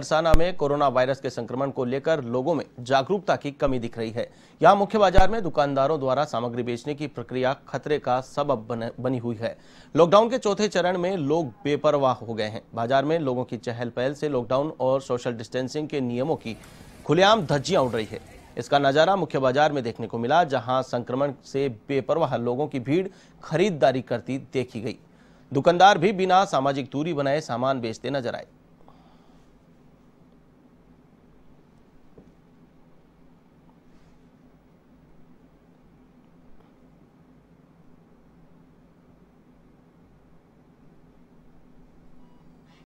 बरसाना में corona virus के संक्रमण को लेकर लोगों में जागरूकता की कमी दिख रही है यहाँ मुख्य बाजार में दुकानदारों द्वारा सामग्री बेचने की प्रक्रिया खतरे का सबब बनी हुई है लॉकडाउन के चौथे चरण में लोग बेपरवाह हो गए हैं बाजार में लोगों की चहल पहल से लॉकडाउन और सोशल डिस्टेंसिंग के नियमों की खुलेआम धज्जियां उड़ रही है इसका नजारा मुख्य बाजार में देखने को मिला जहां संक्रमण से बेपरवाह लोगों की भीड़ खरीददारी करती देखी गई दुकानदार भी बिना सामाजिक दूरी बनाए सामान बेचते नजर आए